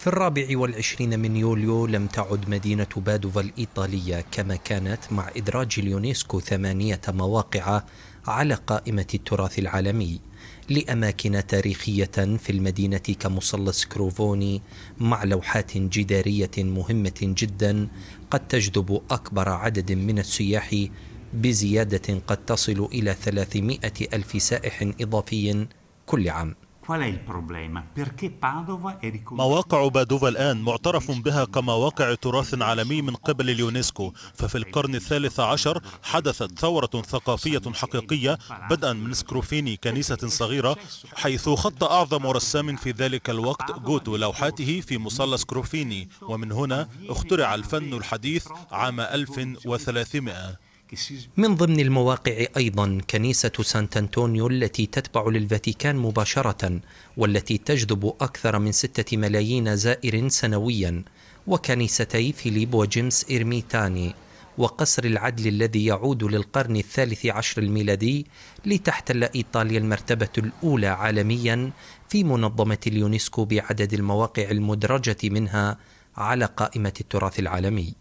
في الرابع والعشرين من يوليو لم تعد مدينة بادوفا الإيطالية كما كانت مع إدراج اليونسكو ثمانية مواقع على قائمة التراث العالمي لأماكن تاريخية في المدينة كمثلث كروفوني مع لوحات جدارية مهمة جدا قد تجذب أكبر عدد من السياح بزيادة قد تصل إلى 300 ألف سائح إضافي كل عام مواقع بادوفا الآن معترف بها كمواقع تراث عالمي من قبل اليونسكو ففي القرن الثالث عشر حدثت ثورة ثقافية حقيقية بدءا من سكروفيني كنيسة صغيرة حيث خط أعظم رسام في ذلك الوقت جوتو لوحاته في مصلى سكروفيني ومن هنا اخترع الفن الحديث عام 1300 من ضمن المواقع أيضا كنيسة سانت أنطونيو التي تتبع للفاتيكان مباشرة والتي تجذب أكثر من ستة ملايين زائر سنويا وكنيستي فيليب وجيمس إرميتاني وقصر العدل الذي يعود للقرن الثالث عشر الميلادي لتحتل إيطاليا المرتبة الأولى عالميا في منظمة اليونسكو بعدد المواقع المدرجة منها على قائمة التراث العالمي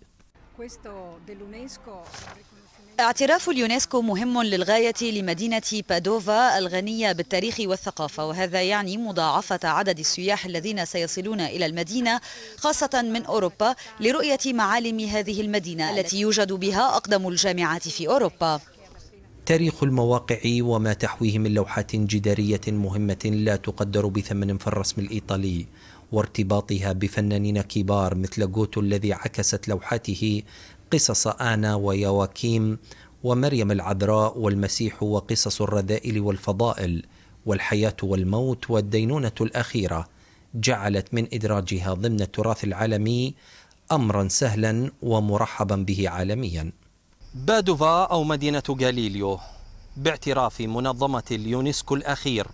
اعتراف اليونسكو مهم للغاية لمدينة بادوفا الغنية بالتاريخ والثقافة وهذا يعني مضاعفة عدد السياح الذين سيصلون إلى المدينة خاصة من أوروبا لرؤية معالم هذه المدينة التي يوجد بها أقدم الجامعات في أوروبا تاريخ المواقع وما تحويه من لوحات جدارية مهمة لا تقدر بثمن في الرسم الإيطالي وارتباطها بفنانين كبار مثل جوتو الذي عكست لوحاته قصص آنا ويواكيم ومريم العذراء والمسيح وقصص الرذائل والفضائل والحياة والموت والدينونة الأخيرة جعلت من إدراجها ضمن التراث العالمي أمرا سهلا ومرحبا به عالميا بادوفا أو مدينة غاليليو باعتراف منظمة اليونسكو الأخير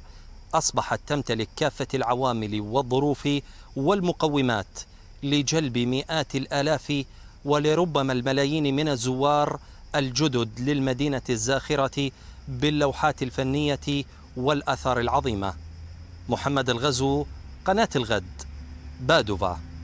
أصبحت تمتلك كافة العوامل والظروف والمقومات لجلب مئات الآلاف ولربما الملايين من الزوار الجدد للمدينة الزاخرة باللوحات الفنية والأثار العظيمة محمد الغزو قناة الغد بادوفا